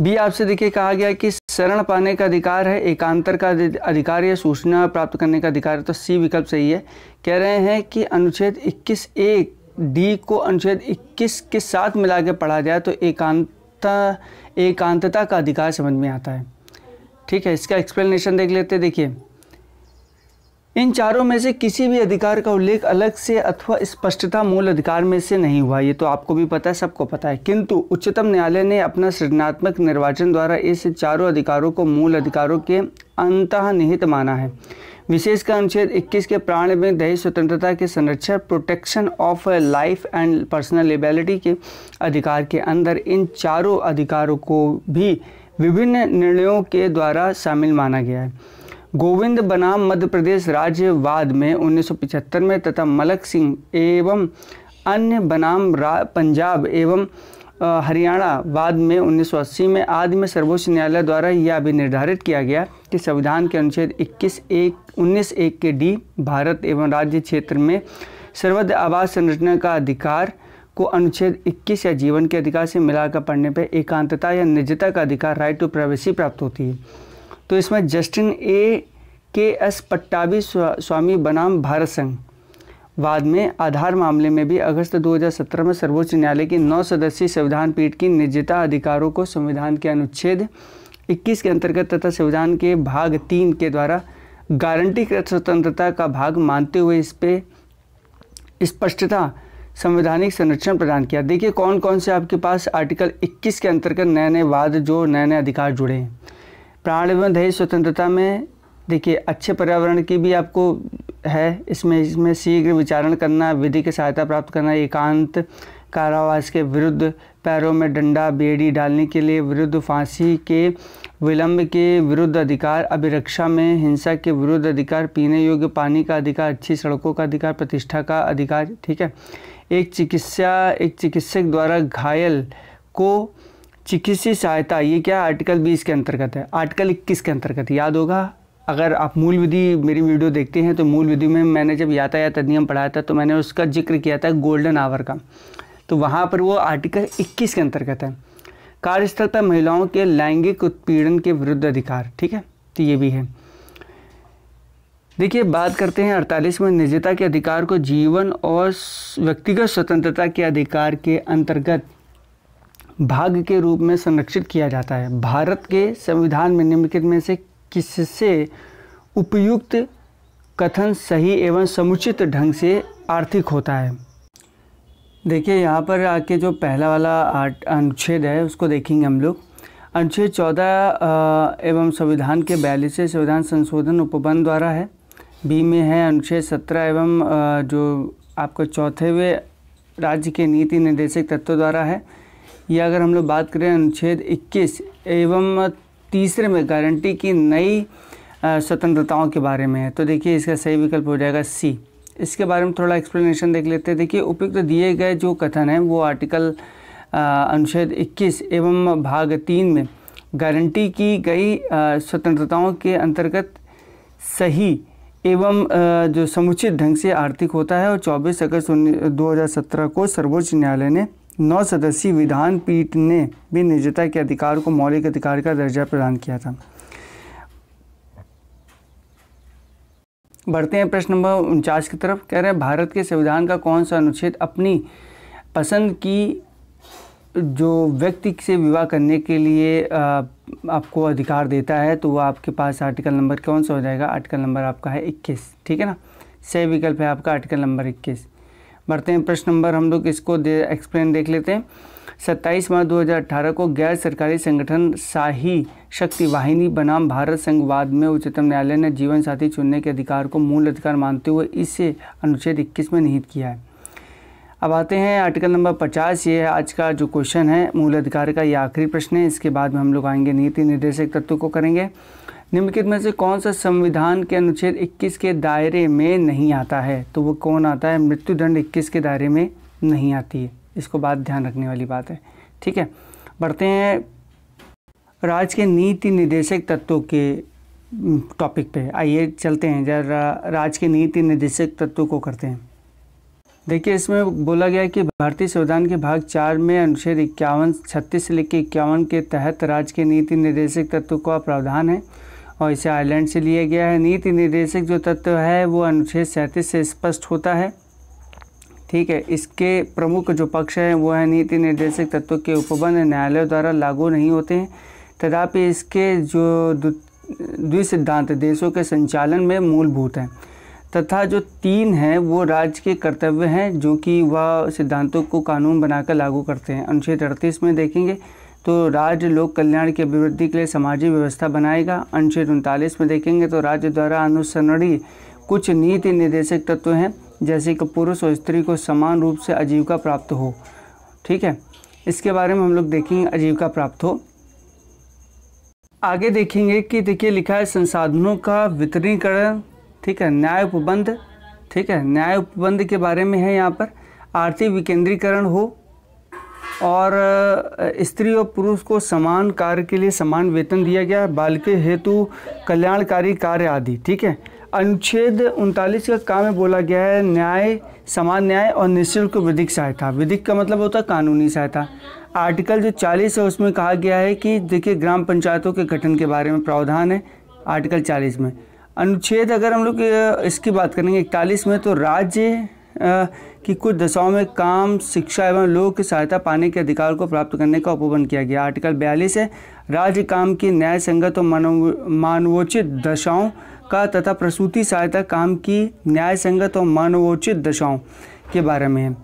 बी आपसे देखिए कहा गया कि शरण पाने का अधिकार है एकांतर का अधिकार या सूचना प्राप्त करने का अधिकार है तो सी विकल्प सही है कह रहे हैं कि अनुच्छेद 21 एक डी को अनुच्छेद 21 के साथ मिलाकर पढ़ा जाए तो एकांत एकांतता का अधिकार समझ में आता है ठीक है इसका एक्सप्लेनेशन देख लेते देखिए इन चारों में से किसी भी अधिकार का उल्लेख अलग से अथवा स्पष्टता मूल अधिकार में से नहीं हुआ ये तो आपको भी पता है सबको पता है किंतु उच्चतम न्यायालय ने अपना सृजनात्मक निर्वाचन द्वारा इस चारों अधिकारों को मूल अधिकारों के निहित माना है विशेष का अनुच्छेद 21 के प्राण में दही स्वतंत्रता के संरक्षण protection of life and personal liberty के अधिकार के अंदर इन चारों अधिकारों को भी विभिन्न निर्णयों के द्वारा शामिल माना गया है गोविंद बनाम मध्य प्रदेश राज्यवाद में 1975 में तथा मलक सिंह एवं अन्य बनाम पंजाब एवं हरियाणा बाद में 1980 में आदि में सर्वोच्च न्यायालय द्वारा यह भी निर्धारित किया गया कि संविधान के अनुच्छेद 21 एक उन्नीस एक के डी भारत एवं राज्य क्षेत्र में सर्वध आवास संरचना का अधिकार को अनुच्छेद 21 या जीवन के अधिकार से मिलाकर पढ़ने पर एकांतता या निजता का अधिकार राइट टू प्राइवेसी प्राप्त होती है तो इसमें जस्टिन ए के एस पट्टावी स्वामी बनाम भारत संघ बाद में आधार मामले में भी अगस्त 2017 में सर्वोच्च न्यायालय की नौ सदस्यीय संविधान पीठ की निजता अधिकारों को संविधान के अनुच्छेद 21 के अंतर्गत तथा संविधान के भाग तीन के द्वारा गारंटीकृत स्वतंत्रता का भाग मानते हुए इस पर स्पष्टता संवैधानिक संरक्षण प्रदान किया देखिए कौन कौन से आपके पास आर्टिकल 21 के अंतर्गत नए नए वाद जो नए नए अधिकार जुड़े हैं प्राण एवं स्वतंत्रता में देखिए अच्छे पर्यावरण की भी आपको है इसमें इसमें शीघ्र विचारण करना विधि की सहायता प्राप्त करना एकांत कारावास के विरुद्ध पैरों में डंडा बेड़ी डालने के लिए विरुद्ध फांसी के विलंब के विरुद्ध अधिकार अभिरक्षा में हिंसा के विरुद्ध अधिकार पीने योग्य पानी का अधिकार अच्छी सड़कों का अधिकार प्रतिष्ठा का अधिकार ठीक है एक चिकित्सा एक चिकित्सक द्वारा घायल को चिकित्सीय सहायता ये क्या आर्टिकल बीस के अंतर्गत है आर्टिकल इक्कीस के अंतर्गत याद होगा अगर आप मूल विधि मेरी वीडियो देखते हैं तो मूल विधि में मैंने जब यातायात अधिनियम पढ़ाया था तो मैंने उसका जिक्र किया था गोल्डन आवर का तो वहाँ पर वो आर्टिकल 21 के अंतर्गत है कार्यस्थल पर महिलाओं के लैंगिक उत्पीड़न के विरुद्ध अधिकार ठीक है तो ये भी है देखिए बात करते हैं अड़तालीस में निजता के अधिकार को जीवन और व्यक्तिगत स्वतंत्रता के अधिकार के अंतर्गत भाग के रूप में संरक्षित किया जाता है भारत के संविधान में निम्नलिखित में से किससे उपयुक्त कथन सही एवं समुचित ढंग से आर्थिक होता है देखिए यहाँ पर आके जो पहला वाला अनुच्छेद है उसको देखेंगे हम लोग अनुच्छेद चौदह एवं संविधान के बयालीसवें संविधान संशोधन उपबंध द्वारा है बी में है अनुच्छेद सत्रह एवं जो आपको चौथेवे राज्य के नीति निर्देशक तत्व द्वारा है या अगर हम लोग बात करें अनुच्छेद 21 एवं तीसरे में गारंटी की नई स्वतंत्रताओं के बारे में है तो देखिए इसका सही विकल्प हो जाएगा सी इसके बारे में थोड़ा एक्सप्लेनेशन देख लेते हैं देखिए उपयुक्त तो दिए गए जो कथन है वो आर्टिकल अनुच्छेद 21 एवं भाग तीन में गारंटी की गई स्वतंत्रताओं के अंतर्गत सही एवं जो समुचित ढंग से आर्थिक होता है और 24 अगस्त 2017 को सर्वोच्च न्यायालय ने नौ सदस्यीय विधान पीठ ने भी निजता के अधिकार को मौलिक अधिकार का दर्जा प्रदान किया था बढ़ते हैं प्रश्न नंबर उनचास की तरफ कह रहे हैं भारत के संविधान का कौन सा अनुच्छेद अपनी पसंद की जो व्यक्ति से विवाह करने के लिए आपको अधिकार देता है तो वह आपके पास आर्टिकल नंबर कौन सा हो जाएगा आर्टिकल नंबर आपका है इक्कीस ठीक है ना सही विकल्प है आपका आर्टिकल नंबर इक्कीस बढ़ते हैं प्रश्न नंबर हम लोग इसको दे एक्सप्लेन देख लेते हैं सत्ताईस मार्च 2018 को गैर सरकारी संगठन शाही शक्ति वाहिनी बनाम भारत संघवाद में उच्चतम न्यायालय ने जीवन साथी चुनने के अधिकार को मूल अधिकार मानते हुए इसे अनुच्छेद 21 में निहित किया है अब आते हैं आर्टिकल नंबर 50 ये है आज का जो क्वेश्चन है मूल अधिकार का ये आखिरी प्रश्न है इसके बाद में हम लोग आएंगे नीति निर्देशक तत्व को करेंगे निम्नलिखित में से कौन सा संविधान के अनुच्छेद 21 के दायरे में नहीं आता है तो वो कौन आता है मृत्युदंड 21 के दायरे में नहीं आती है इसको बात ध्यान रखने वाली बात है ठीक है बढ़ते हैं राज्य के नीति निदेशक तत्वों के टॉपिक पे आइए चलते हैं जरा राज्य के नीति निदेशक तत्व को करते हैं देखिए इसमें बोला गया कि भारतीय संविधान के भाग चार में अनुच्छेद इक्यावन छत्तीस से लेकर इक्यावन के तहत राज्य के नीति निदेशक तत्व का प्रावधान है और इसे आयरलैंड से लिया गया है नीति निर्देशक जो तत्व है वो अनुच्छेद सैंतीस से स्पष्ट होता है ठीक है इसके प्रमुख जो पक्ष हैं वो है नीति निर्देशक तत्व के उपबंध न्यायालय द्वारा लागू नहीं होते हैं तथापि इसके जो द्विसिद्धांत देशों के संचालन में मूलभूत हैं तथा जो तीन हैं वो राज्य के कर्तव्य हैं जो कि वह सिद्धांतों को कानून बनाकर लागू करते हैं अनुच्छेद अड़तीस में देखेंगे तो राज्य लोक कल्याण की अभिवृद्धि के लिए सामाजिक व्यवस्था बनाएगा अनुच्छेद उनतालीस में देखेंगे तो राज्य द्वारा अनुसरणीय कुछ नीति निर्देशक तत्व हैं जैसे कि पुरुष और स्त्री को समान रूप से आजीविका प्राप्त हो ठीक है इसके बारे में हम लोग देखेंगे आजीविका प्राप्त हो आगे देखेंगे कि देखिए लिखा है संसाधनों का वितरणीकरण ठीक है न्याय उपबंध ठीक है न्याय उपबंध के बारे में है यहाँ पर आर्थिक विकेंद्रीकरण हो और स्त्री और पुरुष को समान कार्य के लिए समान वेतन दिया गया बाल के हेतु कल्याणकारी कार्य आदि ठीक है अनुच्छेद उनतालीस का काम में बोला गया है न्याय समान न्याय और निःशुल्क विधिक सहायता विधिक का मतलब होता है कानूनी सहायता आर्टिकल जो 40 है उसमें कहा गया है कि देखिए ग्राम पंचायतों के गठन के बारे में प्रावधान है आर्टिकल 40 में अनुच्छेद अगर हम लोग इसकी बात करेंगे इकतालीस में तो राज्य कि कुछ दशाओं में काम शिक्षा एवं लोगों की सहायता पाने के अधिकार को प्राप्त करने का उपबंध किया गया आर्टिकल बयालीस है राज्य काम की न्याय संगत और मानवोचित दशाओं का तथा प्रसूति सहायता काम की न्याय संगत और मानवोचित दशाओं के बारे में है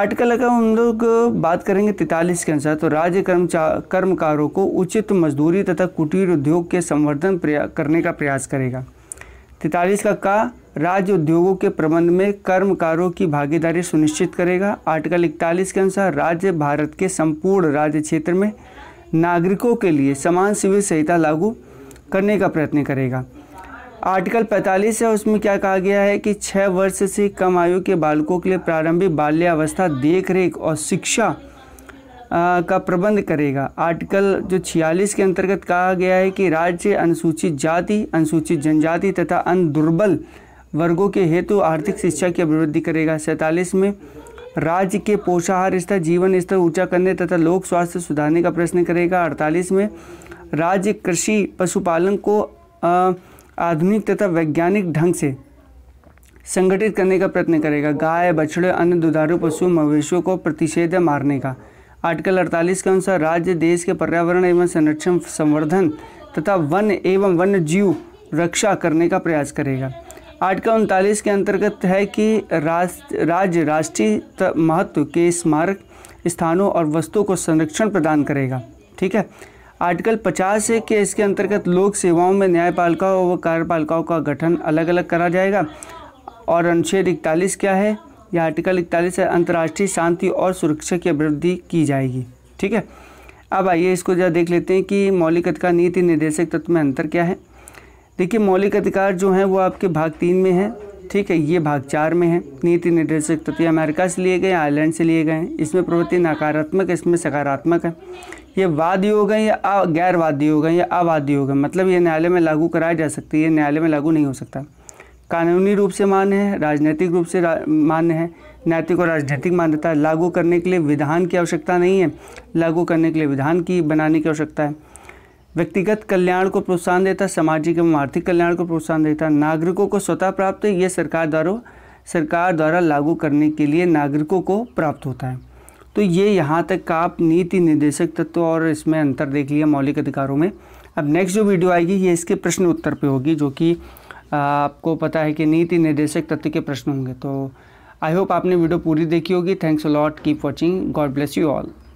आर्टिकल अगर हम लोग बात करेंगे तैतालीस के अनुसार तो राज्य कर्मचा कर्मकारों को उचित मजदूरी तथा कुटीर उद्योग के संवर्धन करने का प्रयास करेगा तैतालीस का का राज्य उद्योगों के प्रबंध में कर्मकारों की भागीदारी सुनिश्चित करेगा आर्टिकल इकतालीस के अनुसार राज्य भारत के संपूर्ण राज्य क्षेत्र में नागरिकों के लिए समान सिविल संहिता लागू करने का प्रयत्न करेगा आर्टिकल 45 है उसमें क्या कहा गया है कि छः वर्ष से कम आयु के बालकों के लिए प्रारंभिक बाल्यावस्था देख रेख और शिक्षा का प्रबंध करेगा आर्टिकल जो 46 के अंतर्गत कहा गया है कि राज्य अनुसूचित जाति अनुसूचित जनजाति तथा अन्य दुर्बल वर्गों के हेतु आर्थिक शिक्षा की अभिवृद्धि करेगा सैंतालीस में राज्य के पोषाहार स्तर जीवन स्तर ऊंचा करने तथा लोक स्वास्थ्य सुधारने का प्रश्न करेगा अड़तालीस में राज्य कृषि पशुपालन को आधुनिक तथा वैज्ञानिक ढंग से संगठित करने का प्रयत्न करेगा गाय बछड़े अन्य दुधारू पशु मवेशियों को प्रतिषेध मारने का आर्टिकल 48 के अनुसार राज्य देश के पर्यावरण एवं संरक्षण संवर्धन तथा वन एवं वन्य जीव रक्षा करने का प्रयास करेगा आर्टिकल उनतालीस के अंतर्गत है कि राज्य राज्य राष्ट्रीय महत्व के स्मारक स्थानों और वस्तुओं को संरक्षण प्रदान करेगा ठीक है आर्टिकल पचास है कि इसके अंतर्गत लोक सेवाओं में न्यायपालिका व कार्यपालिकाओं का गठन अलग अलग करा जाएगा और अनुच्छेद इकतालीस क्या है यह आर्टिकल इकतालीस है अंतर्राष्ट्रीय शांति और सुरक्षा की अभिवृद्धि की जाएगी ठीक है अब आइए इसको जरा देख लेते हैं कि मौलिक अधिकार नीति निर्देशक तत्व में अंतर क्या है देखिए मौलिक अधिकार जो हैं वो आपके भाग तीन में है ठीक है ये भाग चार में है नीति निर्देशक तत्व अमेरिका से लिए गए आयरलैंड से लिए गए हैं इसमें प्रवृत्ति नकारात्मक है इसमें सकारात्मक है ये वाद योग है या गैर वाद योग है या अवाद योग है मतलब ये न्यायालय में लागू कराया जा सकती है ये न्यायालय में लागू नहीं हो सकता कानूनी रूप से मान्य है राजनीतिक रूप से रा, मान्य है नैतिक और राजनीतिक मान्यता लागू करने के लिए विधान की आवश्यकता नहीं है लागू करने के लिए विधान की बनाने की आवश्यकता है व्यक्तिगत कल्याण को प्रोत्साहन देता सामाजिक एवं आर्थिक कल्याण को प्रोत्साहन देता नागरिकों को स्वतः प्राप्त ये सरकार द्वारा सरकार द्वारा लागू करने के लिए नागरिकों को प्राप्त होता है तो ये यहाँ तक का आप नीति निर्देशक तत्व और इसमें अंतर देख लिया मौलिक अधिकारों में अब नेक्स्ट जो वीडियो आएगी ये इसके प्रश्न उत्तर पे होगी जो कि आपको पता है कि नीति निर्देशक तत्व के प्रश्न होंगे तो आई होप आपने वीडियो पूरी देखी होगी thanks lot keep watching God bless you all